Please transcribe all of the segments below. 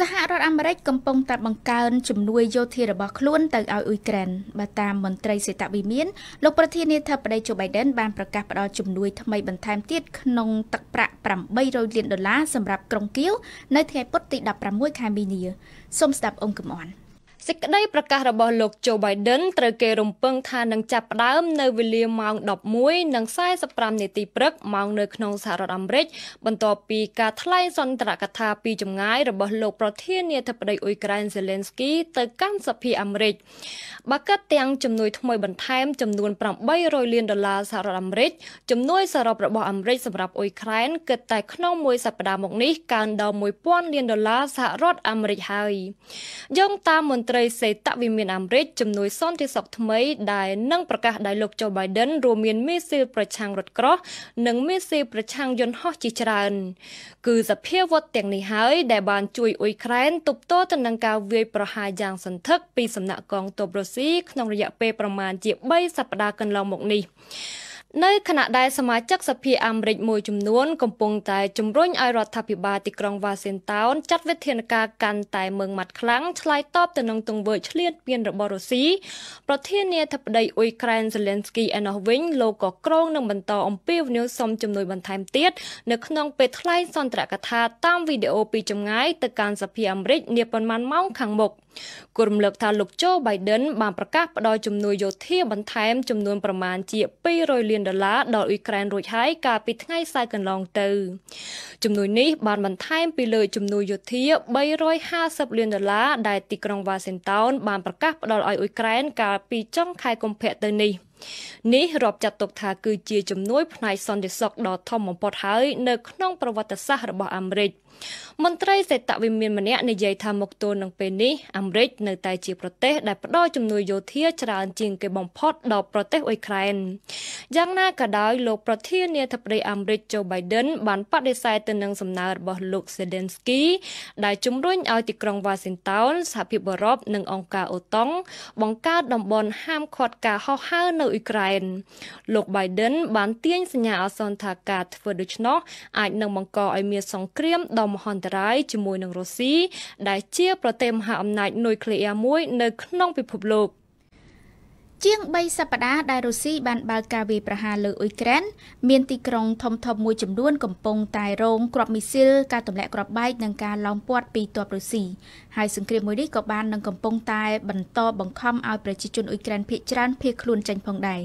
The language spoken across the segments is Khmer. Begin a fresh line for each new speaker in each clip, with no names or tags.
សហរដ្ឋអាមេរិកកំពុងតែបង្កើនជំនួយយោធារបស់ខ្លួនទៅឲ្យអ៊ុយក្រែនបើតាមមន្ត្រីសេដ្ឋវិមានលោកប្រធានាធិបតីជូបៃដិនបានប្រកាសផ្តល់ជំនួយថ្មីបន្ថែមទៀតក្នុងទឹកប្រាក់800លានដុល្លារសម្រាប់ក្រុងគៀវនៅថ្ងៃពុធទី
16ខែមីនាសូមស្ដាប់អង្គកំអន់។សេចក្តីប្រកាសរបស់លោក Joe Biden ត្រូវគេរំពឹងថានឹងចាប់ផ្ដើមនៅវេលាម៉ោង11:45នាទីព្រឹកម៉ោងនៅក្នុងសហរដ្ឋអាមេរិកបន្ទាប់ពីការថ្លែងសន្ទរកថាពីចម្ងាយរបស់លោកប្រធានាធិបតីអ៊ុយក្រែន Zelensky ទៅកាន់សភាអាមេរិកបើកាត់ទាំងជំនួយថ្មីបន្ថែមចំនួន800លានដុល្លារសហរដ្ឋអាមេរិកជំនួយសរុបរបស់អាមេរិកសម្រាប់អ៊ុយក្រែនគិតតែក្នុងមួយសប្តាហ៍មកនេះកើនដល់1000លានដុល្លារសហរដ្ឋអាមេរិកហើយយោងតាមមន្ត្រីត្រីសេតវិមានអាមេរិកជំនួយសន្តិសុខថ្មី ដែលនឹងប្រកាសដោយលោកโจ Biden រួមមានមីស៊ីលប្រឆាំងរថក្រោះនិងមីស៊ីលប្រឆាំងយន្តហោះជាច្រើន គឺ សភាវត្តទាំងនេះហើយដែលបានជួយអ៊ុយក្រែនទប់ទល់ទៅនឹងការវាយប្រហារយ៉ាងសន្ធឹកពីសំណាក់កងទ័ពរុស្ស៊ីក្នុងរយៈពេលប្រមាណជា3សប្តាហ៍កន្លងមកនេះនៅខណៈដែលសមាជិកសភាអាមេរិកមួយចំនួន កំពុងតែជំរុញឲ្យរដ្ឋាភិបាលទីក្រុងវ៉ាស៊ីនតោនចាត់វិធានការកាន់តែមឹងម៉ាត់ខ្លាំងឆ្លើយតបទៅនឹងទង្វើឆ្លៀតពៀនរបស់រុស្ស៊ីប្រធានាធិបតីអ៊ុយក្រែនសេលេនស្គីឯណោះវិញលោកក៏ក្រងនឹងបន្តអំពាវនាវសុំជំនួយបន្ថែមទៀតនៅក្នុងពេលថ្លែងសន្ទរកថាតាមវីដេអូពីចម្ងាយទៅកាន់សភាអាមេរិកនាប៉ុន្មានម៉ោងខាងមុខ។គូរំលឹកថាលោកជូបៃដិនបានប្រកាសផ្តល់ជំនួយយោធាបន្ថែមចំនួនប្រមាណជា200លានដុល្លារដល់អ៊ុយក្រែនរួចហើយកាលពីថ្ងៃសៅរ៍កន្លងទៅជំនួយនេះបានបន្ថែមពីលើជំនួយយោធា350លានដុល្លារដែលទីក្រុងវ៉ាស៊ីនតោនបានប្រកាសផ្តល់ឲ្យអ៊ុយក្រែន កាលពីចុងខែកុម្ភៈទៅនេះ។នេះរាប់ចាត់ទុកថាគឺជាជំនួយផ្នែកសន្តិសុខដ៏ធំបំផុតហើយនៅក្នុងប្រវត្តិសាស្ត្ររបស់អាមេរិក។មន្ត្រីសេតវិមានម្នាក់និយាយថាមកទល់នឹងពេលនេះអាមេរិកនៅតែជាប្រទេស ដែលផ្ដល់ជំនួយយោធាច្រើន ជាងគេបំផុតដល់ប្រទេសអ៊ុយក្រែនយ៉ាងណាក៏ដោយលោកប្រធានាធិបតីអាមេរិកโจ Biden បានបដិសេធទៅនឹងសំណើរបស់លោក Zelensky ដែលជំរុញឲ្យទីក្រុង Washington សហភាពអឺរ៉ុបនិងអង្គការអូតុង បង្កើតតំបន់ហាមឃាត់ការហោះហើរនៅអ៊ុយក្រែនលោក Biden បានទាញសញ្ញាអាសន្នថាការធ្វើដូច្នោះអាចនឹងបង្កឲ្យមានសង្គ្រាមដល់ដ៏មហន្តរាយជាមួយនឹងរុស្ស៊ីដែលជា ប្រទេសមហាអំណាចនុយក្លេអ៊ែរមួយនៅ ក្នុងពិភពលោក។
ជាង3សប្តាហ៍ដែលរុស្ស៊ីបានបើកការវាយប្រហារលើអ៊ុយក្រែនមានទីក្រុង ធំធំមួយចំនួនកំពុងតែរងគ្រាប់មីស៊ីលការទម្លាក់គ្រាប់បែកនិងការឡោមព័ទ្ធពីទ័ពរុស្ស៊ីហើយសង្គ្រាមមួយនេះក៏បាននឹងកំពុងតែបន្តបង្ខំឲ្យប្រជាជនអ៊ុយក្រែនភៀសច្រើនភៀសខ្លួនចេញផងដែរ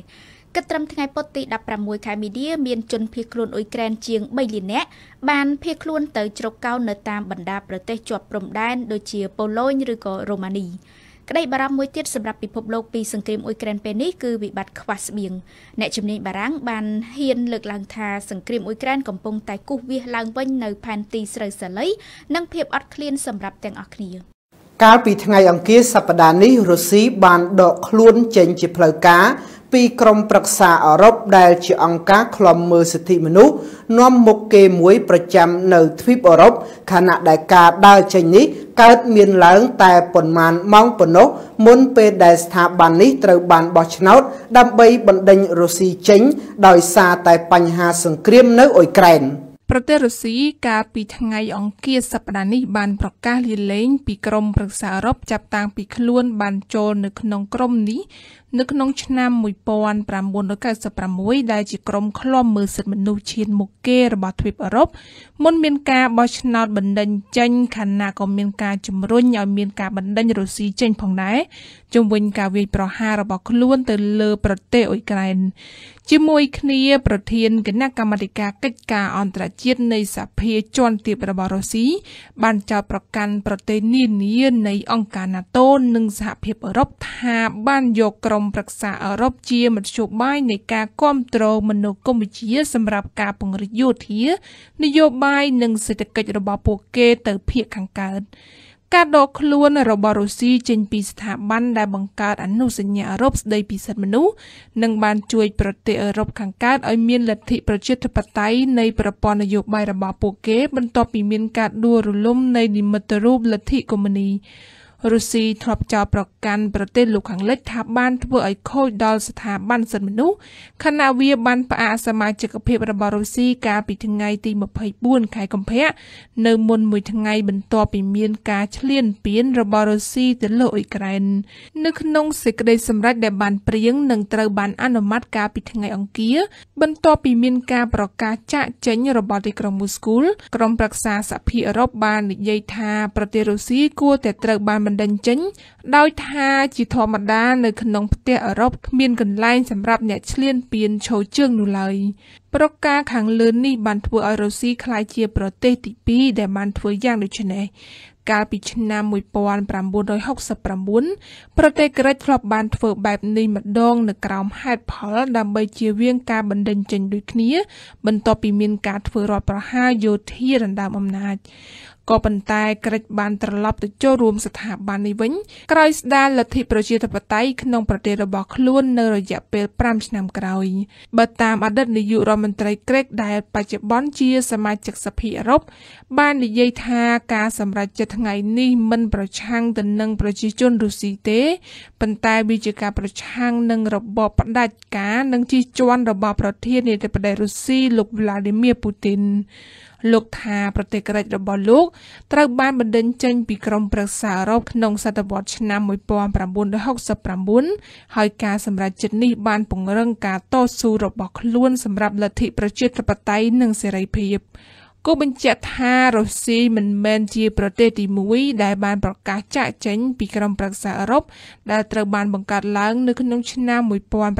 គិតត្រឹមថ្ងៃពុធទី16ខែមីនាមានជនភៀសខ្លួនអ៊ុយក្រែនជាង3លាននាក់បានភៀសខ្លួនទៅជ្រកកោននៅតាមបណ្ដាប្រទេសជាប់ព្រំដែនដូចជាប៉ូឡូញឬក៏រូម៉ានីក្តីបារម្ភមួយទៀតសម្រាប់ពិភពលោកពីសង្គ្រាមអ៊ុយក្រែនពេលនេះគឺវិបត្តិខ្វះស្បៀងអ្នកជំនាញបារាំងបានហ៊ានលើកឡើងថាសង្គ្រាមអ៊ុយក្រែនកំពុងតែគូសវាសឡើងវិញនៅផែនទីស្រូវសាលីនិងភាពអត់ឃ្លានសម្រាប់ទាំងអស់គ្នា
កាលពីថ្ងៃអង្គារសប្តាហ៍នេះរុស្ស៊ីបានដកខ្លួនចេញជាផ្លូវការពីក្រមប្រឹក្សាអឺរ៉ុបដែល ជាអង្គការឃ្លាំមើលសិទ្ធិមនុស្សនាំមុខគេមួយ ប្រចាំនៅទ្វីបអឺរ៉ុបខណៈដែលការដើរចេញនេះ កើតមានឡើង តែប៉ុន្មានម៉ោងប៉ុណ្ណោះមុនពេលដែលស្ថាប័ននេះត្រូវបានបោះឆ្នោត ដើម្បីបណ្ដេញរុស្ស៊ីចេញដោយសារតែបញ្ហាសង្គ្រាមនៅអ៊ុយក្រែន។
ប្រទេសរុស្ស៊ីកាលពីថ្ងៃអង្គារសប្តាហ៍នេះបានប្រកាសលាលែងពីក្រុមប្រឹក្សាអឺរ៉ុបចាប់តាំងពីខ្លួនបានចូលនៅក្នុងក្រុមនេះនៅក្នុងឆ្នាំ1996ដែលជាក្រុមឃ្លាំមើលសិទ្ធិមនុស្សឈានមុខគេរបស់ទ្វីបអឺរ៉ុបមុនមានការបោះឆ្នោតបណ្ដេញចេញខណៈក៏មានការជំរុញឲ្យមានការបណ្ដេញរុស្ស៊ីចេញផងដែរជំវិញការវាយប្រហាររបស់ខ្លួនទៅលើប្រទេសអ៊ុយក្រែនជាមួយគ្នាប្រធានគណៈកម្មាធិការកិច្ចការអន្តរជាតិនៃសភាជាន់ទាបរបស់រុស្ស៊ីបានចោទប្រកាន់ប្រទេសនានានៃអង្គការ NATO និងសហភាពអឺរ៉ុបថាបានយកក្រុមប្រឹក្សាអឺរ៉ុបជាមធ្យោបាយនៃការគ្រប់គ្រងមនោគមវិជ្ជាសម្រាប់ការពង្រីកយោធា នយោបាយនិងសេដ្ឋកិច្ចរបស់ពួកគេទៅភាគខាងកើត។ការដកខ្លួនរបស់រុស្ស៊ីចេញពីស្ថាប័នដែលបង្កើតអនុសញ្ញាអឺរ៉ុបស្តីពីសិទ្ធិមនុស្សនឹងបានជួយប្រទេសអឺរ៉ុបខាងកើតឲ្យមានលទ្ធិប្រជាធិបតេយ្យនៃប្រព័ន្ធនយោបាយរបស់ពួកគេបន្ទាប់ពីមានការដួលរលំនៃនិមិត្តរូបលទ្ធិកុម្មុយនីស្តរុស្ស៊ីធ្លាប់ចោទប្រកាន់ប្រទេសលោកខាងលិចថាបានធ្វើឲ្យខូចដល់ស្ថាប័នសិទ្ធិមនុស្សខណៈវាបានផ្អាកសមាជិកភាពរបស់រុស្ស៊ីកាលពីថ្ងៃ ទី24ខែកុម្ភៈនៅមុនមួយថ្ងៃ បន្ទាប់ពីមានការឈ្លានពានរបស់រុស្ស៊ីទៅលើអ៊ុយក្រែននៅក្នុងសេចក្តីសម្រេចដែលបានព្រៀងនិងត្រូវបានអនុម័តកាលពីថ្ងៃអង្គារ បន្ទាប់ពីមានការប្រកាសចាក់ចេញរបស់ទីក្រុងមូស្គូលក្រុមប្រឹក្សាសហភាពអឺរ៉ុបបាននិយាយថាប្រទេសរុស្ស៊ីគួរតែត្រូវ បានបណ្ដិញចេញដោយថា ជាធម្មតានៅក្នុងផ្ទះអឺរ៉ុបគ្មានកន្លែងសម្រាប់អ្នកឈ្លានពានឈរជើងនោះឡើយប្រការខាងលើនេះបានធ្វើឲ្យរុស្ស៊ីក្លាយជា ប្រទេស ទី2ដែលបានធ្វើយ៉ាងដូចនេះកាលពីឆ្នាំ1969ប្រទេសក្រិចធ្លាប់បានធ្វើបែបនេះម្ដង នៅក្រោមហេតុផល ដើម្បីជៀសវាងការបណ្ដេញចេញដូចគ្នា បន្ទាប់ពីមានការធ្វើរដ្ឋប្រហារយោធាដណ្ដើមអំណាចក៏ប៉ុន្តែក្រិចបានត្រឡប់ទៅចូលរួមស្ថាប័ននេះវិញក្រោយស្ដារលទ្ធិប្រជាធិបតេយ្យក្នុងប្រទេសរបស់ខ្លួននៅរយៈពេល5ឆ្នាំក្រោយបើតាមអតីតនាយករដ្ឋមន្ត្រីក្រិចដែលបច្ចុប្បន្នជា សមាជិកសភាអឺរ៉ុបបាននិយាយថាការសម្រេចចិត្តថ្ងៃនេះមិនប្រឆាំងទៅនឹងប្រជាជនរុស្ស៊ីទេប៉ុន្តែវាជាការប្រឆាំងនឹងរបបផ្ដាច់ការនិងជិះជាន់របស់ប្រធានាធិបតីរុស្ស៊ីលោក Vladimir Putin លោកថា ប្រទេសក្រិចរបស់លោកត្រូវបានបណ្តេញចេញពីក្រុមប្រឹក្សាអឺរ៉ុបក្នុងសតវត្សឆ្នាំ1969ហើយការសម្រេចចិត្តនេះបានពង្រឹងការតស៊ូរបស់ខ្លួនសម្រាប់លទ្ធិប្រជាធិបតេយ្យនិងសេរីភាពគូបញ្ជាក់ថារុស្ស៊ីមិនមែនជាប្រទេសទី1ដែលបានប្រកាសចាក់ចេញពីក្រុមប្រឹក្សាអឺរ៉ុបដែលត្រូវបានបង្កើតឡើងនៅក្នុងឆ្នាំ1949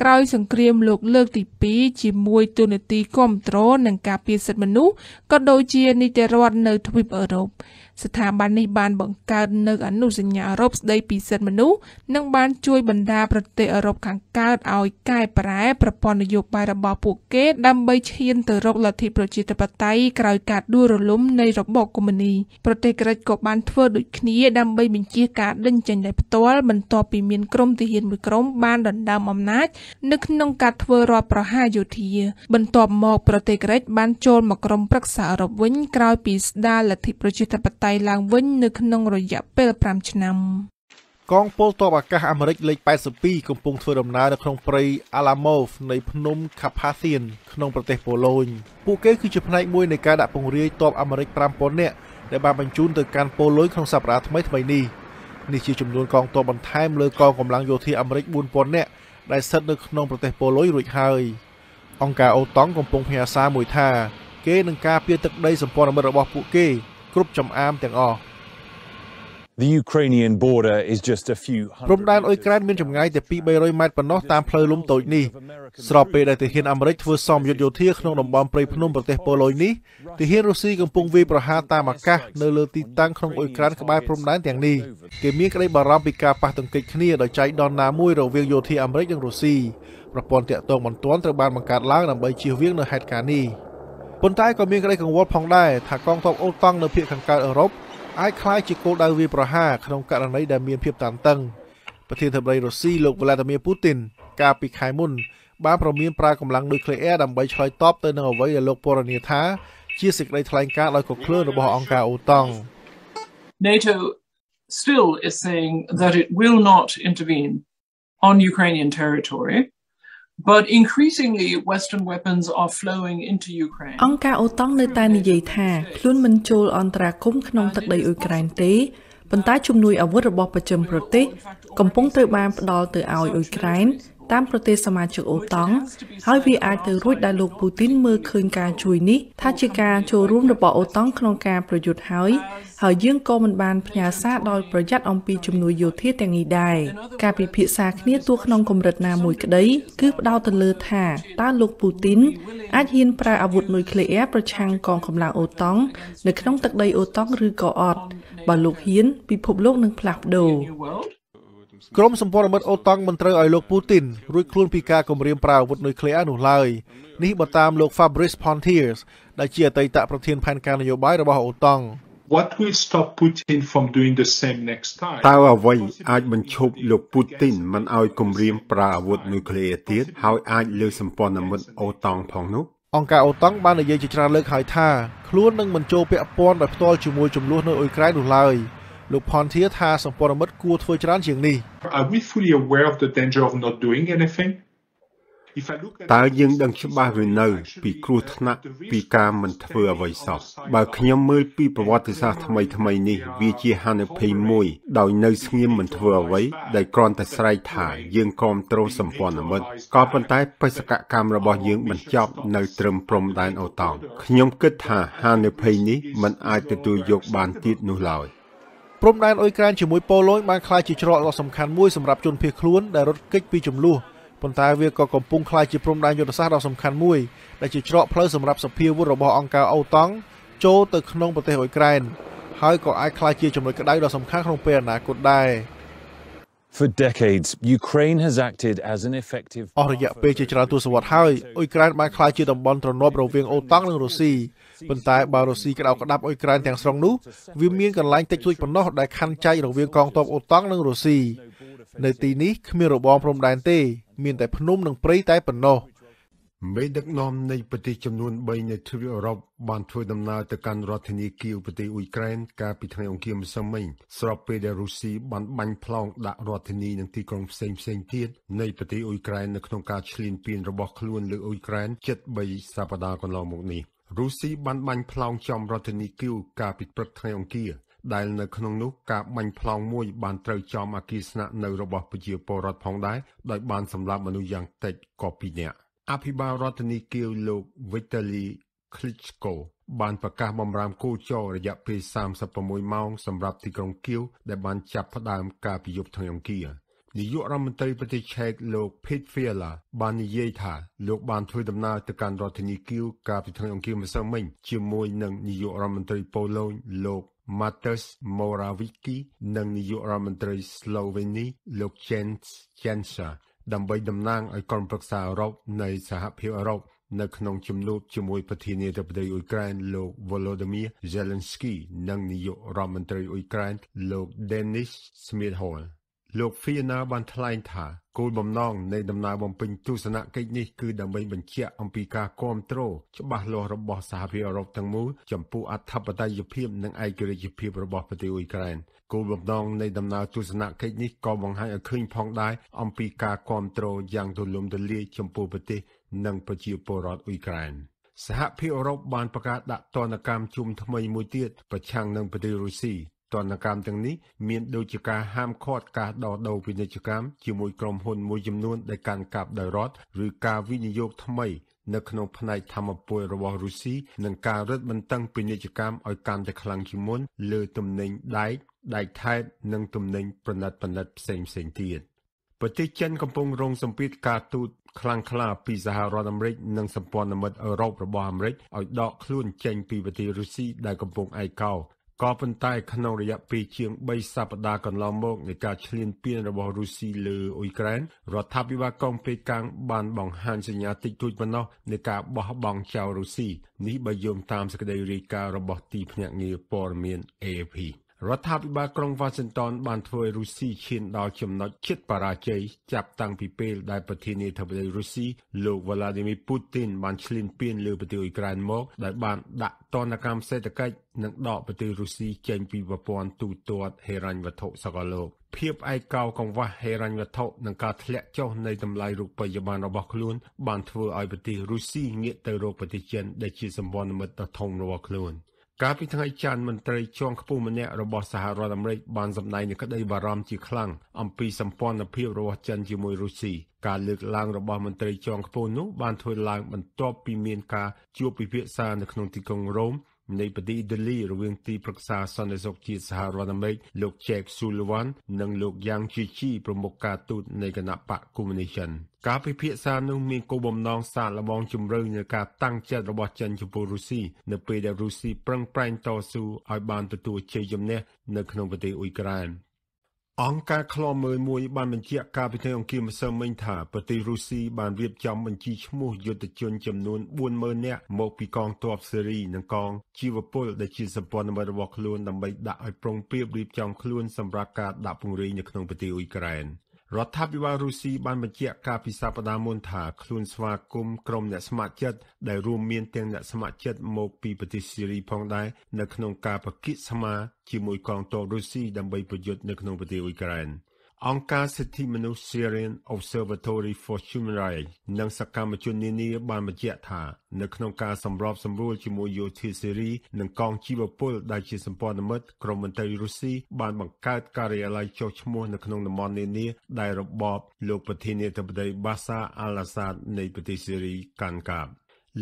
ក្រោយសង្គ្រាមលោកលើកទី2ជាមួយទូនាទីគ្រប់គ្រងនិងការពារសិទ្ធិមនុស្សក៏ដូចជានីតិរដ្ឋនៅទ្វីបអឺរ៉ុប។ស្ថាប័ននេះបានបង្កើតនៅអនុសញ្ញាអឺរ៉ុបស្តីពីសិទ្ធិមនុស្សនិងបានជួយបណ្ដាប្រទេសអឺរ៉ុបខាងកើតឲ្យកែប្រែប្រព័ន្ធនយោបាយរបស់ពួកគេដើម្បីឈានទៅរកលទ្ធិប្រជាធិបតេយ្យក្រោយការដួលរលំនៃរបបកុម្មុយនីប្រទេសក្រិចក៏បានធ្វើដូចគ្នាដើម្បីបញ្ជាការដេញចេញដោយផ្ទាល់បន្ទាប់ពីមានក្រុមទាហានមួយក្រុមបានដណ្ដើមអំណាចនៅក្នុងការធ្វើរដ្ឋប្រហារយោធាបន្ទាប់មកប្រទេសក្រិចបានចូលមកក្រុមប្រឹក្សាអឺរ៉ុបវិញក្រោយពីស្ដារលទ្ធិប្រជាធិបតេយ្យតេយ្យឡើងវិញនៅក្នុងរយៈពេល5ឆ្នាំ
កងពលទ័ពអាកាសអាមេរិកលេខ82កំពុងធ្វើដំណើរនៅក្នុងព្រៃ Alamov នៃភ្នំ Carpathian ក្នុងប្រទេសប៉ូឡូញពួកគេគឺជាផ្នែកមួយនៃការដាក់ពង្រាយទ័ពអាមេរិក5000នាក់ដែលបានបញ្ជូនទៅកាន់ប៉ូឡូញក្នុងសប្តាហ៍ថ្មីថ្មីនេះនេះជាចំនួនកងទ័ពបន្ថែមលើកងកម្លាំងយោធាអាមេរិក4000នាក់ដែលស្ថិតនៅក្នុងប្រទេសប៉ូឡូញរួចហើយអង្គការអូតង់កំពុងផ្ញើសារមួយថាគេនឹងការពារទឹកដីសម្ព័ន្ធមិត្តរបស់ពួកគេគ្រប់ចំអាមទាំងអស់
The Ukrainian border is just a few ព
្រំដែនអ៊ុយក្រែនមានចម្ងាយតែ2-300ម៉ែត្រប៉ុណ្ណោះតាមផ្លូវលំតូចនេះស្របពេលដែលទាហានអាមេរិកធ្វើសមយុទ្ធយោធាក្នុងតំបន់ព្រៃភ្នំប្រទេសប៉ូឡូញនេះទាហានរុស្ស៊ីកំពុងវាយប្រហារតាមអាកាសនៅលើទីតាំងក្នុងអ៊ុយក្រែនក្បែរព្រំដែនទាំងនេះគេមានក្តីបារម្ភពីការប៉ះទង្គិចគ្នាដោយចៃដន្យណាមួយរវាងយោធាអាមេរិកនិងរុស្ស៊ីប្រព័ន្ធតាក់ទងបន្ទាន់ត្រូវបានបង្កើតឡើងដើម្បីជៀសវាងនៅហេតុការណ៍នេះ។ប៉ុន្តែក៏មានក្តីកង្វល់ផងដែរថាកងទ័ពអូតង់នៅភាគខាងកើតអឺរ៉ុបអាចคล้ายជាគោលដៅវាយប្រហារក្នុងករណីដែលមានភាពតានតឹងប្រធានាធិបតីរុស្ស៊ីលោក Vladimir Putin កាលពីខែមុនបានប្រមានប្រើកម្លាំងនុយក្លេអ៊ែរដើម្បីឆ្លើយតបទៅនឹងអ្វីដែលលោកពរនីថាជាសេចក្តីថ្លែងការណ៍ដោយកក្លឿនរបស់អង្គការអូតង់
NATO still is saying that it will not intervene on Ukrainian territory But increasingly western weapons are flowing into Ukraine
អង្គការអូតង់នៅតែនិយាយថាខ្លួនមិនចូលអន្តរាគមក្នុងទឹកដីអ៊ុយក្រែនទេប៉ុន្តែជំនួយអាវុធរបស់ប្រជិមប្រទេសកំពុងត្រូវបានផ្ដល់ទៅឲ្យអ៊ុយក្រែនតាមប្រទេសសមាជិកអូតង់ហើយវាអាចទៅរួច ដែលលោកពូទីនមើលឃើញការជួយនេះ ថាជាការចូលរួមរបស់អូតង់ក្នុងការប្រយុទ្ធហើយហើយយើងក៏មិនបានផ្ញើសារដោយប្រយ័ត្នអំពីជំនួយយោធាទាំងនេះដែរការពិភាក្សាគ្នាទោះក្នុងកម្រិតណាមួយក្តី គឺផ្ដោតទៅលើថាតើលោកពូទីនអាចហ៊ានប្រើអាវុធនុយក្លេអ៊ែរប្រឆាំងកងកម្លាំងអូតង់នៅក្នុងទឹកដីអូតង់ឬក៏អត់បើលោកហ៊ានពិភពលោកនឹងផ្លាស់ប្ដូរក
្រុមសម្ព័ន្ធមិត្តអូតង់មិនត្រូវឲ្យលោកពូទីនរួចខ្លួនពីការគំរាមប្រើអាវុធនុយក្លេអ៊ែរនោះឡើយនេះបើតាមលោក Fabrice Pontiers ដែលជាអតីតប្រធានផែនការនយោបាយរបស់អូតង់ What will stop Putin from doing the same next time ត
ើអ្វីអាចបញ្ឈប់លោកពូទីនមិនឲ្យគំរាម ប្រើអាវុធនុយក្លេអ៊ែរទៀតហើយអាចលើសម្ព័ន្ធមិត្តអូតង់ផងនោះ
អង្គការអូតង់បាននិយាយជាច្រើនលើកហើយថាខ្លួននឹងមិនចូលពាក់ព័ន្ធដោយផ្ទាល់ជាមួយចំនួននៅអ៊ុយក្រែននោះឡើយ។លោកផនធាថាសម្ព័ន្ធមិត្តគួរធ្វើច្រើនជាងនេះ Are we fully aware of the danger of not doing anything? តើយើងដឹងច្ប
ាស់ឬនៅ ពីគ្រោះថ្នាក់ពីការមិនធ្វើអ្វីសោះបើខ្ញុំមើលពីប្រវត្តិសាស្ត្រថ្មីថ្មីនេះវាជាហានិភ័យមួយ ដោយនៅ ស្ងៀមមិនធ្វើអ្វីដែលគ្រាន់តែស្រែកថាយើងគ្រប់គ្រងសម្ព័ន្ធមិត្តក៏ប៉ុន្តែបេសកកម្មរបស់យើងបញ្ចប់នៅត្រឹមព្រំដែនអូតង់ខ្ញុំគិតថាហានិភ័យនេះមិនអាចទទួលយកបានទៀតនោះឡើយ។
ព្រំដែនអ៊ុយក្រែនជាមួយប៉ូឡូញបានក្លាយជាច្រកដ៏សំខាន់មួយសម្រាប់ជនភៀសខ្លួនដែលរត់គេចពីចំនួនប៉ុន្តែវាក៏កំពុងក្លាយជាព្រំដែនយុទ្ធសាស្ត្រដ៏សំខាន់មួយដែលជាច្រកផ្លូវសម្រាប់សភាវុធរបស់អង្គការអូតង់ចូលទៅក្នុងប្រទេសអ៊ុយក្រែនហើយក៏អាចក្លាយជាចំណុចក្តៅដ៏សំខាន់ក្នុងពេលអនាគតដែរ
For decades Ukraine has acted as an effective
អស់រយៈពេលជាច្រើនទសវត្សរ៍ហើយអ៊ុយក្រែនបានក្លាយជាតំបន់ទ្រនាប់រវាងអូតង់និងរុស្ស៊ីប៉ុន្តែបើរុស្ស៊ីក្តៅក្តាប់អ៊ុយក្រែនទាំងស្រុងនោះវាមានកន្លែងតិចតួចប៉ុណ្ណោះដែលខណ្ឌចែករវាងកងទ័ពអូតង់និងរុស្ស៊ីនៅទីនេះគ្មានរបងព្រំដែនទេ មាន តែភ្នំនិងព្រៃតែប៉ុណ្ណោះមេដ
ឹកនាំនៃប្រទេសចំនួន3នៅទ្វីបអឺរ៉ុបបានធ្វើដំណើរទៅកាន់រដ្ឋធានីគៀវប្រទេសអ៊ុយក្រែនកាលពីថ្ងៃអង្គារម្សិលមិញស្របពេលដែលរុស្ស៊ីបានបាញ់ប្លង់ដាក់រដ្ឋធានីនិងទីក្រុងផ្សេងផ្សេងទៀតនៃប្រទេសអ៊ុយក្រែននៅក្នុងការឈ្លានពានរបស់ខ្លួនលើអ៊ុយក្រែនជិត3សប្តាហ៍កន្លងមកនេះរុស្ស៊ីបានបាញ់ផ្លោងចំរដ្ឋធានីគីវកាលពីព្រឹកថ្ងៃអង្គារដែលនៅក្នុងនោះការបាញ់ផ្លោងមួយបានត្រូវចំអគារស្នាក់នៅរបស់ប្រជាពលរដ្ឋផងដែរដោយបានសម្លាប់មនុស្សយ៉ាងតិចក៏ពីរនាក់អភិបាលរដ្ឋធានីគីវលោក Vitaly Klitschko បានប្រកាសបំរាមគោចររយៈពេល36ម៉ោងសម្រាប់ទីក្រុងគៀវដែលបានចាប់ផ្ដើមការពីយប់ថ្ងៃអង្គារនាយករដ្ឋមន្ត្រីប្រទេសឆែកលោក Pete Fiala បាននិយាយថាលោកបានធ្វើដំណើរទៅកាន់រដ្ឋធានីគៀវកាលពីថ្ងៃអង្គារម្សិលមិញជាមួយនឹងនាយករដ្ឋមន្ត្រីប៉ូឡូញលោក Mateusz Morawiecki និងនាយករដ្ឋមន្ត្រី Slovenia លោក Jens Janša ដើម្បីតំណាងឲ្យក្រុមប្រឹក្សាអឺរ៉ុបនៃសហភាពអឺរ៉ុបនៅក្នុងជំនួបជាមួយប្រធានាធិបតីអ៊ុយក្រែនលោក Volodymyr Zelensky និងនាយករដ្ឋមន្ត្រីអ៊ុយក្រែនលោក Denis Smilhol លោក Fiona បានថ្លែងថាគោលបំណងនៃដំណើរបំពេញទស្សនកិច្ចនេះគឺដើម្បីបញ្ជាក់អំពីការគ្រប់គ្រងច្បាស់លាស់របស់សហភាពអឺរ៉ុបទាំងមូលចំពោះអធិបតេយ្យភាពនិងឯករាជ្យភាពរបស់ប្រទេសអ៊ុយក្រែនគោលបំណងនៃដំណើរទស្សនកិច្ចនេះក៏បង្ហាញឲ្យឃើញផងដែរអំពីការគ្រប់គ្រងយ៉ាងទូលំទូលាយចំពោះប្រទេសនិងប្រជាពលរដ្ឋអ៊ុយក្រែន។សហភាពអឺរ៉ុបបានប្រកាសដាក់ទណ្ឌកម្មជុំថ្មីមួយទៀតប្រឆាំងនឹងប្រទេសរុស្ស៊ីទណ្ឌកម្មទាំងនេះមានដូចជាការហាមឃាត់ការដរដូរពាណិជ្ជកម្មជាមួយក្រុមហ៊ុនមួយចំនួនដែលកាន់កាប់ដោយរដ្ឋឬការវិនិយោគថ្មីនៅក្នុងផ្នែកធម្មពលរបស់រុស្ស៊ីនិងការរឹតបន្តឹងពាណិជ្ជកម្មឲ្យកាន់តែខ្លាំងជាងមុនលើទំនិញដែកដែកថែបនិងទំនិញប្រណិតប្រណិតផ្សេងផ្សេងទៀតប្រទេសចិនកំពុងរងសម្ពាធការទូតខ្លាំងក្លាពីសហរដ្ឋអាមេរិកនិងសម្ព័ន្ធមិត្តអឺរ៉ុបរបស់អាមេរិកឲ្យដកខ្លួនចេញពីប្រទេសរុស្ស៊ីដែលកំពុងឯកោក៏ប៉ុន្តែក្នុងរយៈពេលជាង3សប្តាហ៍កន្លងមកនៃការឈ្លានពានរបស់រុស្ស៊ីលើអ៊ុយក្រែនរដ្ឋាភិបាលកងពេកាំងបានបង្ហាញសញ្ញាតិចតួចប៉ុណ្ណោះនៃការបោះបង់ចោលរុស្ស៊ីនេះបើយោងតាមសេចក្តីរាយការណ៍របស់ទីភ្នាក់ងារព័ត៌មាន AFP រដ្ឋាភិបាលក្រុង Washington បានធ្វើឲ្យរុស្ស៊ីឈានដល់ចំណុចជាតិបរាជ័យចាប់តាំងពីពេលដែលប្រធានាធិបតីរុស្ស៊ីលោក Vladimir Putin បានឈ្លានពានលើប្រទេសអ៊ុយក្រែនមក ដែលបានដាក់ទណ្ឌកម្មសេដ្ឋកិច្ចនិងដកប្រទេសរុស្ស៊ីចេញពីប្រព័ន្ធទូទាត់ហិរញ្ញវត្ថុសកលលោកភាពឯកោកង្វះហិរញ្ញវត្ថុនិងការធ្លាក់ចុះនៃតម្លៃរូបិយប័ណ្ណរបស់ខ្លួន បានធ្វើឲ្យប្រទេសរុស្ស៊ីងាកទៅរកប្រទេសចិនដែលជាសម្ព័ន្ធមិត្តដ៏ធំរបស់ខ្លួន។កាលពីថ្ងៃច័ន្ទមន្ត្រីជាន់ខ្ពស់ម្នាក់របស់សហរដ្ឋអាមេរិកបានសម្ដែងនូវក្តីបារម្ភជាខ្លាំងអំពីសម្ព័ន្ធភាពរបស់ចិនជាមួយរុស្ស៊ីការលើកឡើងរបស់មន្ត្រីជាន់ខ្ពស់នោះបានធ្វើឡើងបន្ទាប់ពីមានការជួបពិភាក្សានៅក្នុងទីក្រុងរ៉ូមនៃបទីដេលីរវាងទីប្រឹក្សាសន្តិសុខជាតិសហរដ្ឋអាមេរិក លោក Jack Sullivan និងលោកយ៉ាងជីជីប្រមុខការទូតនៃគណៈបកកុម្មុយនីសិនការពិភាក្សានោះមានគោលបំណងសាកល្បងជំរឿននៃការតាំងចិត្តរបស់ចិនចំពោះរុស្ស៊ីនៅពេលដែលរុស្ស៊ីប្រឹងប្រែងតស៊ូឲ្យបានទទួលជ័យជំនះនៅក្នុងប្រទេសអ៊ុយក្រែនអង្គការឃ្លាំមើលមួយបានបញ្ជាក់កាលពីថ្ងៃអង្គារម្សិលមិញថាប្រទេសរុស្ស៊ីបានរៀបចំបញ្ជីឈ្មោះយុទ្ធជនចំនួន40000នាក់មកពីកងទ័ពសេរីនិងកងជីវពលដែលជាសម្ព័ន្ធមិត្តរបស់ខ្លួនដើម្បីដាក់ឲ្យប្រុងប្រៀបរៀបចំខ្លួនសម្រាប់ការដាក់ពង្រាយនៅក្នុងប្រទេសអ៊ុយក្រែន។រដ្ឋាភិបាលរុស្ស៊ីបានបញ្ជាក់កាលពីសប្តាហ៍មុនថាខ្លួនស្វាគមន៍ក្រុមអ្នកស្ម័គ្រចិត្តដែលរួមមានទាំងអ្នកស្ម័គ្រចិត្តមកពីប្រទេសស៊ីរីផងដែរនៅក្នុងការប្រកាសស្មាជាមួយកងទ័ពរុស្ស៊ីដើម្បីប្រយុទ្ធនៅក្នុងប្រទេសអ៊ុយក្រែន។អង្គការសិទ្ធិមនុស្ស Syrian Observatory for Human Rights និងសកម្មជននានា បានបញ្ជាក់ថានៅក្នុងការសម្របសម្រួលជាមួយយោធាសេរីនិងកងជីវពលដែលជាសម្ព័ន្ធមិត្តក្រមមន្ត្រីរុស្ស៊ីបានបង្កើតការិយាល័យចុះឈ្មោះ នៅក្នុងតំបន់នានាដែលរបបលោកប្រធានាធិបតីបាសាអាល់អាសាដនៃប្រទេសសេរីកាន់កាប់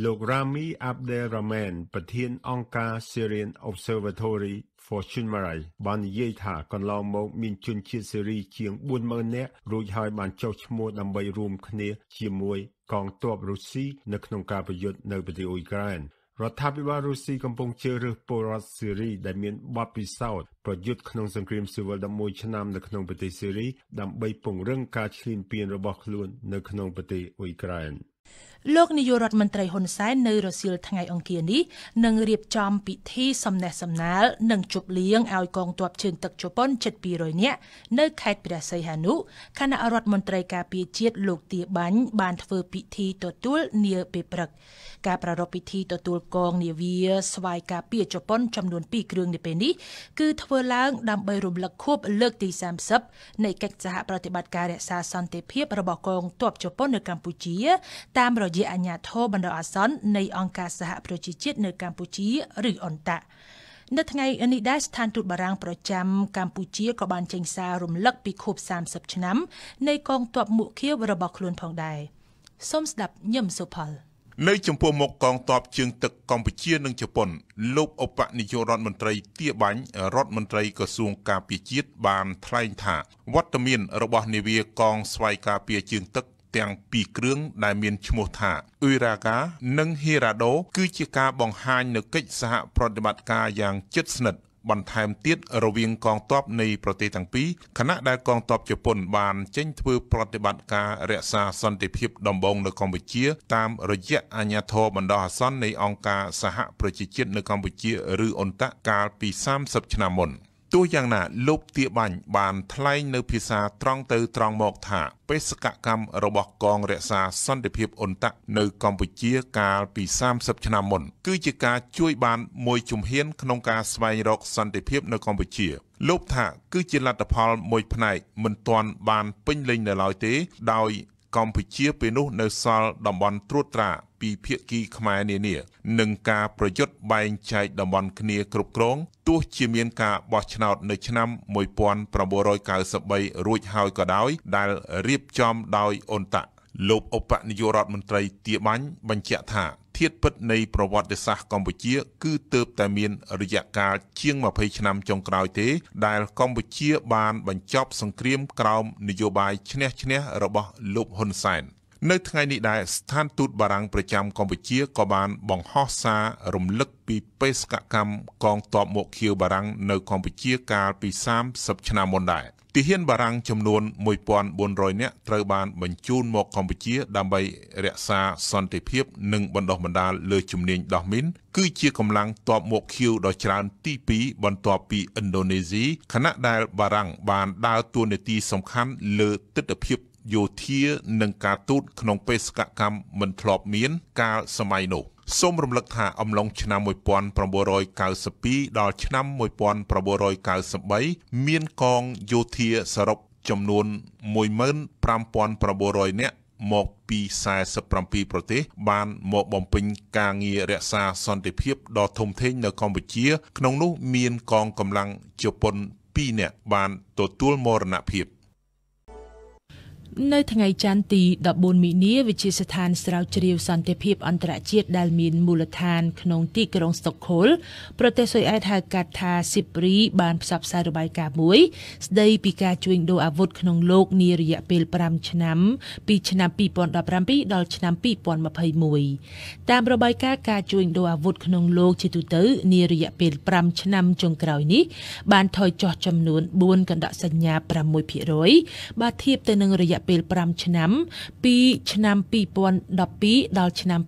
លោក Rami Abdelrahman ប្រធានអង្គការ Syrian Observatory Fortune Marai បាននិយាយថាកន្លងមកមានជនជាតិសេរីជាង40000នាក់រួចហើយបានចុះឈ្មោះដើម្បីរួមគ្នា ជាមួយ កងទ័ពរុស្ស៊ីនៅក្នុងការប្រយុទ្ធនៅប្រទេសអ៊ុយក្រែនរដ្ឋាភិបាលរុស្ស៊ីកំពុងជឿរើសពលរដ្ឋសេរីដែលមានបទពិសោធន៍ប្រយុទ្ធក្នុងសង្គ្រាមស៊ីវិល11ឆ្នាំនៅក្នុងប្រទេសសេរីដើម្បីពង្រឹងការឈ្លានពានរបស់ខ្លួននៅក្នុងប្រទេសអ៊ុយក្រែន។
លោកនាយករដ្ឋមន្ត្រីហ៊ុនសែននៅរសៀលថ្ងៃអង្គារនេះនឹងរៀបចំពិធីសំណេះសំណាលនិងជប់លៀងឲ្យកងទ័ពជើងទឹកជប៉ុនជិត200នាក់នៅខេត្តព្រះសីហនុគណៈរដ្ឋមន្ត្រីការពារជាតិលោកទាបាញ់បានធ្វើពិធីទទួលនាពេលព្រឹកការប្រារព្ធពិធីទទួលកងនាវាស្វ័យការពារជប៉ុនចំនួន2គ្រឿងនៅពេលនេះគឺធ្វើឡើងដើម្បីរំលឹកខួបលើកទី30នៃកិច្ចសហប្រតិបត្តិការរក្សាសន្តិភាពរបស់កងទ័ពជប៉ុននៅកម្ពុជាតាមរជាអាជ្ញាធរបណ្ដោះអាសន្ននៃអង្គការសហប្រជាជាតិនៅកម្ពុជា ឬអន្តៈនៅថ្ងៃនេះដែរស្ថានទូតបារាំងប្រចាំកម្ពុជាក៏បានចេញសាររំលឹកពីខួប30ឆ្នាំ នៃកងទ័ពមួកខៀវរបស់ខ្លួនផងដែរសូមស្ដាប់ញឹមសុផល
នៅចំពោះមុខកងទ័ពជើងទឹកកម្ពុជានិងជប៉ុន លោកឧបនាយករដ្ឋមន្ត្រីទាបាញ់រដ្ឋមន្ត្រីក្រសួងការពារជាតិបានថ្លែងថា វត្តមានរបស់នាវាកងស្វ័យការពារជើងទឹកទាំងពីរគ្រឿងដែលមានឈ្មោះថាអ៊ុយរ៉ាកានិងហេរ៉ាដូ គឺជាការបង្ហាញនូវកិច្ចសហប្រតិបត្តិការយ៉ាងជិតស្និទ្ធបន្ថែមទៀតរវាងកងទ័ពនៃប្រទេសទាំងពីរខណៈដែលកងទ័ពជប៉ុនបានចេញធ្វើប្រតិបត្តិការរក្សាសន្តិភាពដំបងនៅកម្ពុជាតាមរយៈអាញាធរបណ្ដោះអាសន្ននៃអង្គការសហប្រជាជាតិនៅកម្ពុជាឬអ៊ុនតាក់កាលពី30ឆ្នាំមុន។ទោះយ៉ាងណាលោកទាបាញ់បាន ថ្លែងនៅ ភាសាត្រង់ទៅត្រង់មក ថាបេសកកម្មរបស់កងរក្សាសន្តិភាពអ៊ុនតាក់ នៅកម្ពុជាកាលពី30ឆ្នាំមុនគឺជាការជួយ បាន មួយជំហានក្នុងការស្វែងរកសន្តិភាពនៅកម្ពុជា លោកថា គឺជាលទ្ធផលមួយផ្នែកមិនទាន់ បានពេញលេញនៅឡើយទេ ដោយកម្ពុជា ពេលនោះនៅសល់តំបន់ត្រួតត្រាពីភាគីខ្មែរនានានិងការប្រយុទ្ធបែងចែកតំបន់គ្នាគ្រប់គ្រងទោះជាមានការបោះឆ្នោតនៅឆ្នាំ1993រួចហើយក៏ដោយដែលរៀបចំដោយអ៊ុនតាក់លោកឧបនាយករដ្ឋមន្ត្រីទាបាញ់បញ្ជាក់ថា ធាតុពិតនៃប្រវត្តិសាស្ត្រកម្ពុជាគឺទៅតែមានរយៈកាលជាង20ឆ្នាំចុងក្រោយទេ ដែលកម្ពុជាបានបញ្ចប់សង្គ្រាមក្រោមនយោបាយឈ្នះឈ្នះរបស់លោកហ៊ុនសែន។នៅថ្ងៃនេះដែរស្ថានទូតបារាំងប្រចាំកម្ពុជាក៏បានបង្ហោះសាររំលឹកពីបេសកកម្មកងទ័ពមកខៀវបារាំងនៅកម្ពុជាកាលពី30ឆ្នាំមុនដែរទាហានបារាំងចំនួន1400នាក់ត្រូវបានបញ្ជូនមកកម្ពុជាដើម្បីរក្សាសន្តិភាពនិងបណ្ដុះបណ្ដាលលើជំនាញដោះមីនគឺជាកម្លាំងទ័ពមកខៀវដ៏ច្រើនទី2បន្ទាប់ពីឥណ្ឌូនេស៊ីខណៈដែលបារាំងបានដើរតួនាទីសំខាន់លើទិដ្ឋភាពយោធានិងការទូតក្នុងបេសកកម្មមិនធ្លាប់មាន កាលសម័យនោះសូមរំលឹកថាអំឡុង ឆ្នាំ1992ដល់ឆ្នាំ1993មានកងយោធាសរុបចំនួន15900នាក់មកពី47ប្រទេស បាន មកបំពេញការងាររក្សាសន្តិភាពដ៏ធំធេង នៅកម្ពុជា ក្នុងនោះមានកងកម្លាំងជប៉ុន2នាក់បានទទួលមរណភាព។
នៅថ្ងៃច័ន្ទទី14មីនាវិទ្យាស្ថានស្រាវជ្រាវសន្តិភាពអន្តរជាតិដែលមានមូលដ្ឋានក្នុងទីក្រុងស្តុកហូលប្រទេសស៊ុយអែតហៅកាត់ថា SIPRI បាន ផ្សព្វផ្សាយរបាយការណ៍មួយ ស្ដីពីការជួញដូរអាវុធក្នុងលោកនារយៈពេល5ឆ្នាំពីឆ្នាំ2017ដល់ឆ្នាំ2021តាមរបាយការណ៍ការជួញដូរអាវុធក្នុងលោក ជាទូទៅនារយៈពេល5ឆ្នាំចុងក្រោយនេះបានថយចុះចំនួន4កណ្ដាក់សញ្ញា6%បើធៀបទៅនឹងរយៈពេល5ឆ្នាំពីឆ្នាំ2012ដល់ឆ្នាំ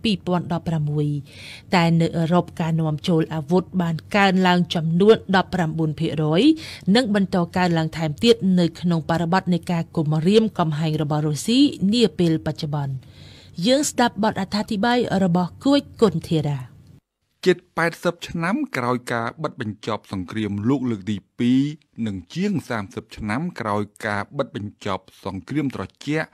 2016តែនៅអឺរ៉ុបការនាំចូលអាវុធបានកើនឡើងចំនួន19%និងបន្តកើនឡើងថែមទៀតនៅក្នុងបរិបទនៃការគំរាមកំហែងរបស់រុស្ស៊ីនាពេលបច្ចុប្បន្នយើងស្ដាប់បទអត្ថាធិប្បាយរបស់គួយគុនធារា
ជិត80ឆ្នាំក្រោយការបិទបញ្ចប់សង្គ្រាមលោក លើកទី2និង ជាង30ឆ្នាំក្រោយការបិទបញ្ចប់ សង្គ្រាមត្រជាក់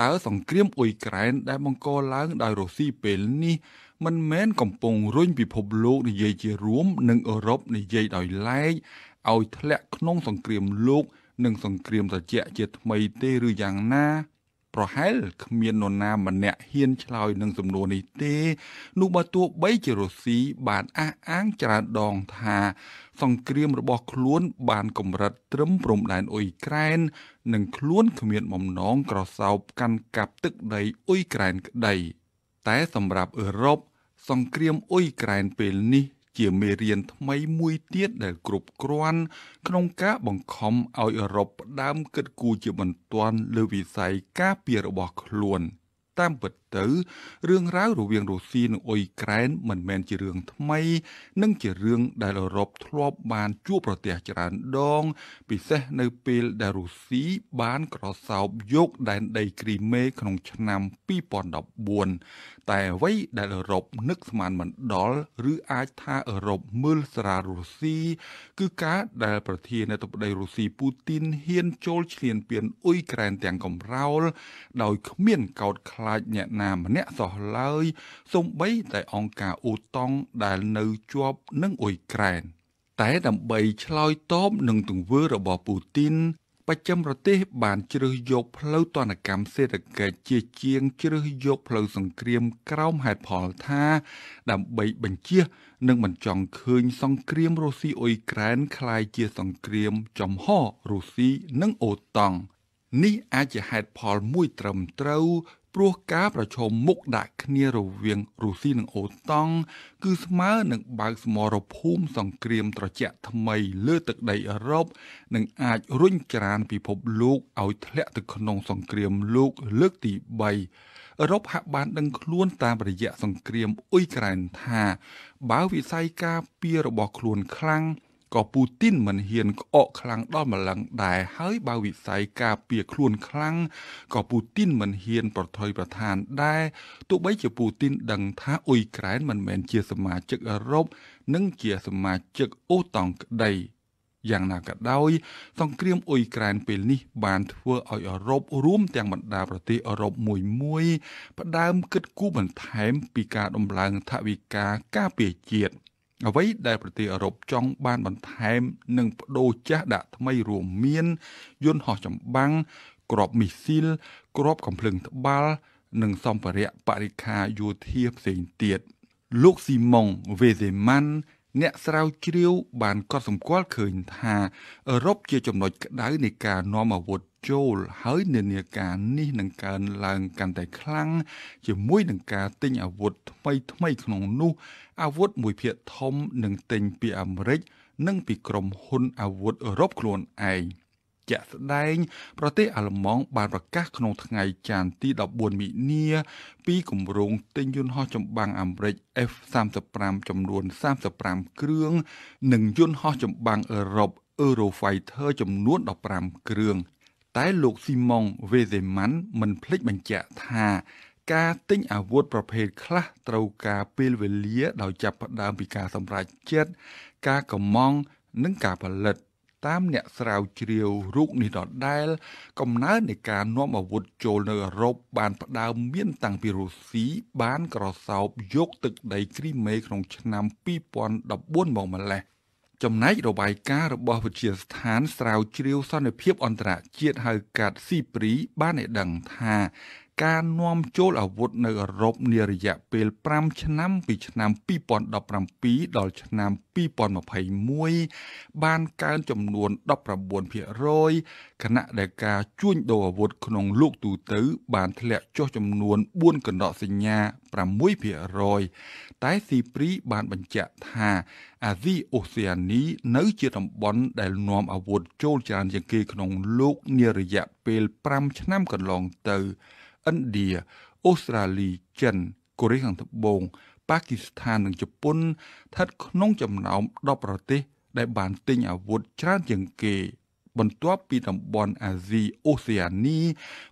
តើសង្គ្រាមអ៊ុយក្រែន ដែលបង្កឡើងដោយរុស្ស៊ីពេលនេះមិនមែនកំពុងរុញពិភពលោកនិយាយជារួមនិងអឺរ៉ុបនិយាយដោយឡែកឲ្យធ្លាក់ក្នុង សង្គ្រាម លោក និងសង្គ្រាមត្រជាក់ជាថ្មីទេឬយ៉ាងណាប្រហែលគ្មាននរណាម្នាក់ហ៊ានឆ្លើយនឹងសំណួរនេះទេ នោះបើទោះបីជារុស្ស៊ីបានអះអាងច្រើនដងថា សង្គ្រាមរបស់ខ្លួនបានកម្រិតត្រឹមព្រំដែនអ៊ុយក្រែន និងខ្លួនគ្មានបំណងក្រសោបកាន់កាប់ទឹកដីអ៊ុយក្រែនក្តីតែសម្រាប់អឺរ៉ុបសង្គ្រាមអ៊ុយក្រែនពេលនេះជាមេរៀនថ្មីមួយទៀតដែលគ្រប់គ្រាន់ក្នុងការបង្ខំឲ្យអឺរ៉ុបផ្ដើមគិតគូរជាបន្ទាន់ លើវិស័យការពាររបស់ខ្លួន តាមពិតទៅរឿងរ៉ាវរវាងរុស្ស៊ីនិងអ៊ុយក្រែន មិនមែនជារឿងថ្មីនិងជារឿងដែលអឺរ៉ុបធ្លាប់បានជួបប្រទះច្រើនដង ពិសេសនៅពេលដែលរុស្ស៊ីបានក្រសោបយកដែនដីគ្រីមេក្នុងឆ្នាំ2014តែអ្វីដែលអឺរ៉ុបនឹកស្មានមិនដល់ឬអាចថាអឺរ៉ុបមើលស្រាលរុស្ស៊ីគឺការដែលប្រធានាធិបតីរុស្ស៊ីពូទីនហ៊ានចូលឈ្លានពានអ៊ុយក្រែនទាំងកំរោលដោយគ្មានកោតខ្លាចអ្នកណាណាម្នាក់សោះឡើយសូម្បីតែអង្គការអ៊ូតង់ដែលនៅជាប់នឹងអ៊ុយក្រែនតែដើម្បីឆ្លើយតបនឹងទង្វើរបស់ពូទីនបច្ចឹមប្រទេសបានជ្រើសយកផ្លូវទណ្ឌកម្មសេដ្ឋកិច្ចជាជាងជ្រើសយកផ្លូវសង្គ្រាមក្រោមហេតុផលថា ដើម្បីបញ្ជានិងមិនចង់ឃើញសង្គ្រាមរុស្ស៊ីអ៊ុយក្រែនคล้ายជាសង្គ្រាមចំហរុស្ស៊ីនិងអូតង់នេះអាចជាហេតុផលមួយត្រឹមត្រូវព្រោះការប្រឈមមុខដាក់គ្នារវាងរុស្ស៊ីនិងអូតង់គឺស្មើនឹងបើកសមរភូមិសង្គ្រាមត្រជាក់ថ្មីលើទឹកដីអឺរ៉ុបនិងអាចរុញច្រានពិភពលោកឲ្យធ្លាក់ទៅក្នុងសង្គ្រាមលោកលើកទី3អឺរ៉ុបហាក់បានដឹងខ្លួនតាមរយៈសង្គ្រាមអ៊ុយក្រែនថា បើវិស័យការពាររបស់ខ្លួនខ្លាំងក៏ពូទីនមិនហ៊ានក្អកខ្លាំងដល់ម្លឹងដែរហើយបើវិស័យការពារខ្លួនខ្លាំងក៏ពូទីនមិនហ៊ានប្រថុយប្រឋានដែរទោះបីជាពូទីនដឹងថាអ៊ុយក្រែនមិនមែនជាសមាជិកអឺរ៉ុបនិងជាសមាជិកអូតង់ក្តីយ៉ាងណាក៏ដោយ សង្គ្រាមអ៊ុយក្រែនពេលនេះបានធ្វើឲ្យអឺរ៉ុបរួមទាំងបណ្ដាប្រទេសអឺរ៉ុបមួយមួយ ផ្ដើមគិតគូរបន្ថែមពីការដំឡើងថវិកាការពារជាតិ។អ្វីដែលប្រទេសអឺរ៉ុបចង់បានបន្ថែមនិងបដូរចាស់ដាក់ថ្មីរួមមាន យន្តហោះចម្បាំងក្របមីស៊ីលក្របកំភ្លើងត្បាល់និងសម្ភារៈបរិខាយោធាផ្សេងទៀតលោកស៊ីម៉ុងវេសេម៉ាន់អ្នកស្រាវជ្រាវបានកត់សម្គាល់ឃើញថាអឺរ៉ុបជាចំណុចក្តៅនៃការនាំអាវុធចូល ហើយនានាការនេះនឹងកើនឡើងកាន់តែខ្លាំងជាមួយនឹងការទិញអាវុធថ្មីថ្មីក្នុងនោះ អាវុធមួយភាគធំនឹងទិញពីអាមេរិកនិងពីក្រុមហ៊ុនអាវុធអឺរ៉ុបខ្លួនឯង។ជាក់ស្ដែងប្រទេសអាល្លឺម៉ង់បានប្រកាសក្នុងថ្ងៃច័ន្ទទី14មីនាពីគម្រោងទិញយន្តហោះចម្បាំងអាមេរិក F35 ចំនួន35គ្រឿងនិងយន្តហោះចម្បាំងអឺរ៉ុប Eurofighter ចំនួន15គ្រឿងតែលោកស៊ីម៉ង់វេសេម៉ាន់មិនភ្លេចបញ្ជាក់ថា ការទិញអាវុធប្រភេទខ្លះត្រូវការពេលវេលាដោយចាប់ផ្ដើមពីការសម្រេចចិត្តការកម្មង់និងការផលិតតាមអ្នកស្រាវជ្រាវរូបនេះដដែល កំណើននៃការនាំអាវុធចូលនៅអឺរ៉ុបបាន ផ្ដើមមានតាំងពីរុស្ស៊ីបានក្រសោបយកទឹកដីគ្រីមេក្នុង ឆ្នាំ2014មកម្ល៉េះចំណែករបាយការណ៍របស់វិទ្យាស្ថានស្រាវជ្រាវសន្តិភាពអន្តរជាតិហៅកាត់ CPRI បានឲ្យដឹងថាការនាំចូលអាវុធនៅអឺរ៉ុបនារយៈពេល5ឆ្នាំពីឆ្នាំ2017ដល់ឆ្នាំ2021បានកើនចំនួន19%ខណៈដែលការជួញដូរអាវុធក្នុងលោកទូទៅ បានធ្លាក់ចុះចំនួន4កណ្ដកសញ្ញា6%តែស៊ីព្រីបានបញ្ជាក់ថាអាស៊ីអូសេអានី នៅ ជាតំបន់ដែលនាំអាវុធចូលច្រើនជាងគេក្នុងលោកនារយៈពេល5ឆ្នាំកន្លងទៅឥណ្ឌាអូស្ត្រាលីចិនកូរ៉េខាងត្បូងប៉ាគីស្ថាននិងជប៉ុនស្ថិតក្នុងចំណោម10ប្រទេសដែលបានទិញអាវុធច្រើនជាងគេ បន្ទាប់ពីតំបន់អាស៊ីអូសេអានី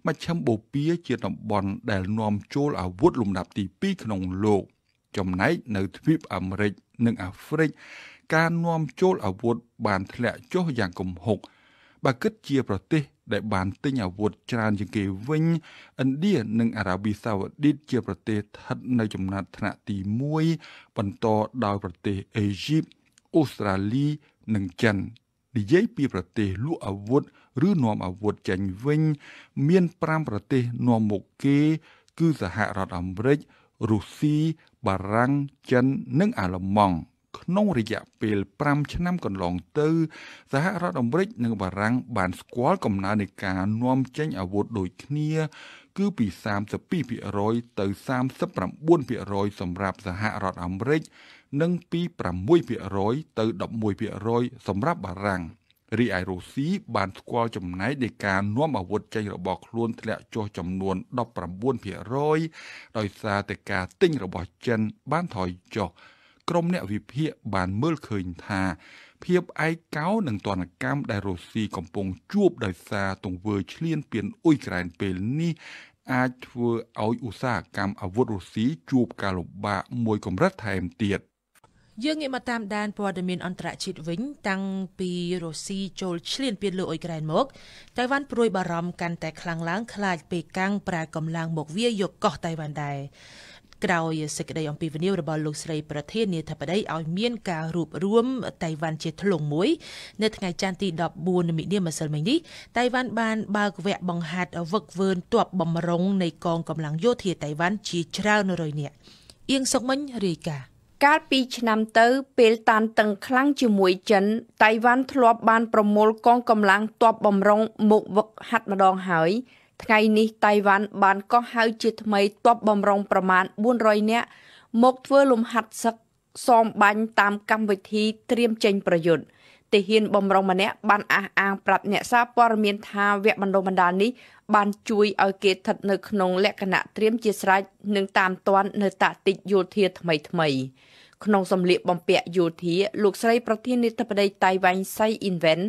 មជ្ឈមបូព៌ាជាតំបន់ ដែលនាំចូលអាវុធលំដាប់ទី2ក្នុងលោកចំណែកនៅទ្វីបអាមេរិកនិងអាហ្វ្រិកការនាំចូលអាវុធបានធ្លាក់ចុះយ៉ាងគំហុកបើគិតជាប្រទេសដែលបានទិញអាវុធច្រើនជាងគេវិញឥណ្ឌានិងអារ៉ាប៊ីសាអូឌីតជាប្រទេសស្ថិតនៅចំណាត់ថ្នាក់ទី1បន្តដោយប្រទេសអេស៊ីបអូស្ត្រាលីនិងចិន និយាយពីប្រទេសលក់អាវុធឬនាំអាវុធចេញវិញ មាន5ប្រទេសនាំមុខគេ គឺសហរដ្ឋអាមេរិករុស្ស៊ីបារាំងចិននិងអាល្លឺម៉ង់។ក្នុងរយៈពេល5ឆ្នាំកន្លងទៅ សហរដ្ឋអាមេរិកនិងបារាំង បានស្គាល់កំណើននៃការនាំចេញអាវុធដូចគ្នា គឺពី32%ទៅ39%សម្រាប់សហរដ្ឋអាមេរិកនិងពី6%ទៅ11%សម្រាប់បារាំងរីឯរុស្ស៊ីបានស្គាល់ចំណែកនៃការនាំអាវុធចេញរបស់ខ្លួន ធ្លាក់ចុះចំនួន19%ដោយសារតែការទិញរបស់ចិន បានថយចុះក្រុមអ្នកវិភាគបានមើលឃើញថាភាពឯកោនិងទនកម្មដែលរុស្ស៊ីកំពុងជួបដោយសារទង្វើឈ្លានពានអ៊ុយក្រែនពេលនេះ អាចធ្វើឲ្យឧស្សាហកម្មអាវុធរុស្ស៊ីជួបការលំបាកមួយកម្រិតថែមទៀត
យើងងាកមកតាមដានព័ត៌មានអន្តរជាតិវិញ តាំងពីរុស្ស៊ីចូលឈ្លានពានលើអ៊ុយក្រែនមកតៃវ៉ាន់ព្រួយបារម្ភកាន់តែខ្លាំងឡើងខ្លាចពេកាំងប្រើកម្លាំងមកវាយកកោះតៃវ៉ាន់ដែរក្រោយសេចក្តីអំពាវនាវរបស់លោកស្រីប្រធាននាយដ្ឋបតីឲ្យមានការរួបរួមតៃវ៉ាន់ជាធ្លុងមួយ នៅ ថ្ងៃច័ន្ទទី14មិនិនាម្សិលមិញនេះតៃវ៉ាន់បានបើកវគ្គបង្ហាត់វឹកវើទ័ពបំរុងនៃកងកម្លាំងយោធាតៃវ៉ាន់ជាច្រើនរយនាក់អៀងសុកមិ
ញរាយការណ៍កាលពីឆ្នាំទៅ ពេលតានតឹងខ្លាំងជាមួយចិនតៃវ៉ាន់ធ្លាប់បានប្រមូលកងកម្លាំងទ័ពបំរុងមកវឹកហាត់ម្ដងហើយថ្ងៃនេះតៃវ៉ាន់បានកោះហៅជាថ្មីទ័ពបំរុងប្រមាណ400នាក់មកធ្វើលំហាត់សឹកសំបាញ់តាមកម្មវិធីត្រៀមចេញប្រយុទ្ធទាហានបំរុងម្នាក់បានអះអាងប្រាប់អ្នកសារព័ត៌មានថាវគ្គបណ្ដុះបណ្ដាលនេះបានជួយឲ្យគេស្ថិតនៅក្នុងលក្ខណៈត្រៀមជាស្រេចនិងតាមទាន់នៅតាក់ទិកយោធាថ្មីថ្មី។ក្នុងសម្លៀកបំពាក់យោធាលោកស្រីប្រធាននាយដ្ឋបតីតៃវ៉ាញ់សៃអ៊ីនវ៉ែន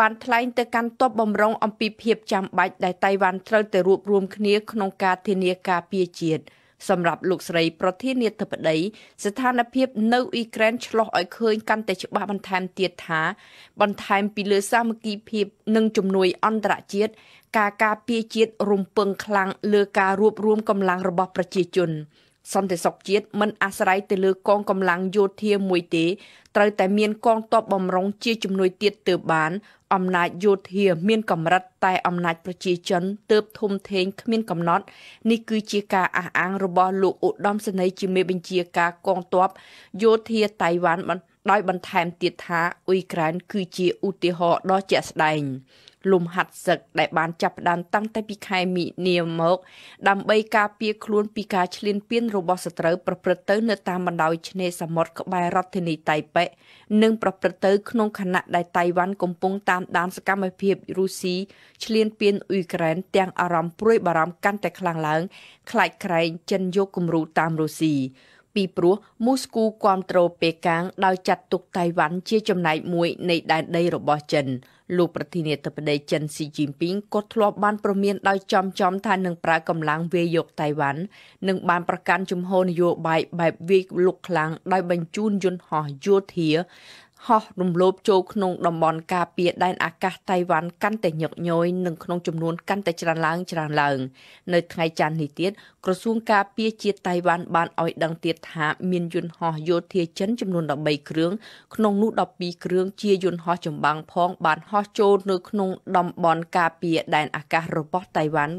បានថ្លែងទៅកាន់ទ័ពបំរុងអំពីភាពចាំបាច់ដែលតៃវ៉ាន់ត្រូវតែរួបរวมគ្នាក្នុងការធានាការពារជាតិសម្រាប់លោកស្រីប្រធានាធិបតីស្ថានភាពនៅអ៊ុយក្រែនឆ្លោះឲ្យឃើញកាន់តែច្បាស់បន្ថែមទៀតថា បន្ថែមពីលើសាមគ្គីភាពនិងជំនួយអន្តរជាតិការការពារជាតិរំពឹងខ្លាំងលើការរួបរวมកម្លាំងរបស់ប្រជាជន។សន្តិសុខជាតិមិនអាស្រ័យទៅលើកងកម្លាំងយោធាមួយទេ ត្រូវតែមានកងទ័ពបម្រុង ជាជំនួយទៀតទើបបាន អំណាចយោធាមានកម្រិតតែអំណាច ប្រជាជនទើបធំធេងគ្មានកំណត់នេះគឺជាការអះអាងរបស់លោកឧត្តមសេនីយ៍ជាមេបញ្ជាការកងទ័ពយោធាតៃវ៉ាន់ដោយបន្ថែមទៀតថាអ៊ុយក្រែនគឺជាឧទាហរណ៍ដ៏ជាក់ស្ដែងលំហាត់សឹកដែលបានចាប់ផ្ដើមតាំងតែពីខែមីនាមកដើម្បីការពារខ្លួនពីការឈ្លានពានរបស់សត្រូវប្រព្រឹត្តទៅនៅតាមបណ្ដោយឆ្នេរសមុទ្រក្បែររដ្ឋធានីតៃប៉េនិង ប្រព្រឹត្តទៅក្នុងខណៈដែលតៃវ៉ាន់កំពុងតាមដានសកម្មភាពរុស្ស៊ីឈ្លានពានអ៊ុយក្រែនទាំងអារម្មណ៍ព្រួយបារម្ភកាន់តែខ្លាំងឡើង ខ្លាចក្រែងចិនយកគំរូតាមរុស្ស៊ីពីព្រោះមូស្គូគ្រប់គ្រងប៉េកាំងដោយចាត់ទុកតៃវ៉ាន់ជាចំណែកមួយ នៃដែនដីរបស់ចិនលោកប្រធានាធិបតីចិនស៊ីជីនពីងក៏ធ្លាប់បានប្រមានដោយចំចំថានឹងប្រើកម្លាំងវាយយកតៃវ៉ាន់និងបានប្រកាន់ជំហរនយោបាយបែបវាយលុកខ្លាំងដោយបញ្ជូនយន្តហោះយោធាហោះរំលោភចូលក្នុងតំបន់ការពារដែនអាកាសតៃវ៉ាន់កាន់តែញឹកញយនិងក្នុងចំនួនកាន់តែច្រើនឡើងច្រើនឡើងនៅថ្ងៃច័ន្ទនេះទៀតក្រសួងការពារជាតិតៃវ៉ាន់បានឲ្យដឹងទៀតថាមានយន្តហោះយោធាចិនចំនួន13គ្រឿងក្នុងនោះ12គ្រឿងជាយន្តហោះចម្បាំងផងបានហោះចូលនៅក្នុងតំបន់ការពារដែនអាកាសរបស់តៃវ៉ាន់